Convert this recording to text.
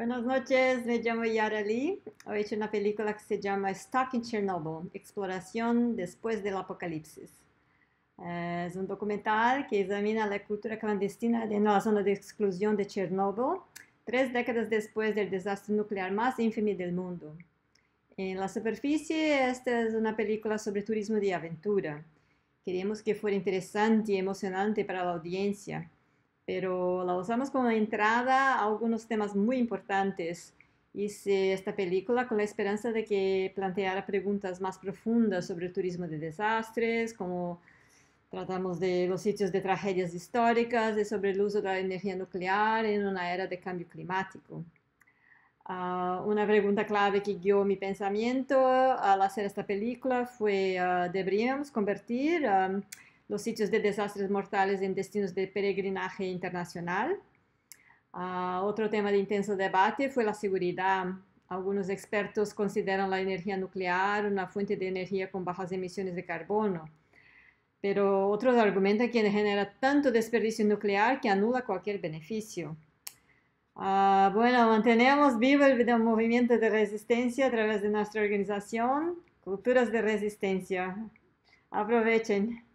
Buenas noches, me llamo Yara Lee. he hecho una película que se llama Stuck in Chernobyl, Exploración después del apocalipsis. Eh, es un documental que examina la cultura clandestina en la zona de exclusión de Chernobyl, tres décadas después del desastre nuclear más ínfimo del mundo. En la superficie, esta es una película sobre turismo de aventura. Queríamos que fuera interesante y emocionante para la audiencia, pero la usamos como entrada a algunos temas muy importantes. Hice esta película con la esperanza de que planteara preguntas más profundas sobre el turismo de desastres, como tratamos de los sitios de tragedias históricas y sobre el uso de la energía nuclear en una era de cambio climático. Ah, una pregunta clave que guió mi pensamiento al hacer esta película fue, ah, ¿deberíamos convertir... Ah, los sitios de desastres mortales en destinos de peregrinaje internacional. Ah, otro tema de intenso debate fue la seguridad. Algunos expertos consideran la energía nuclear una fuente de energía con bajas emisiones de carbono, pero otros argumentan que genera tanto desperdicio nuclear que anula cualquier beneficio. Ah, bueno, mantenemos vivo el movimiento de resistencia a través de nuestra organización, Culturas de Resistencia. Aprovechen.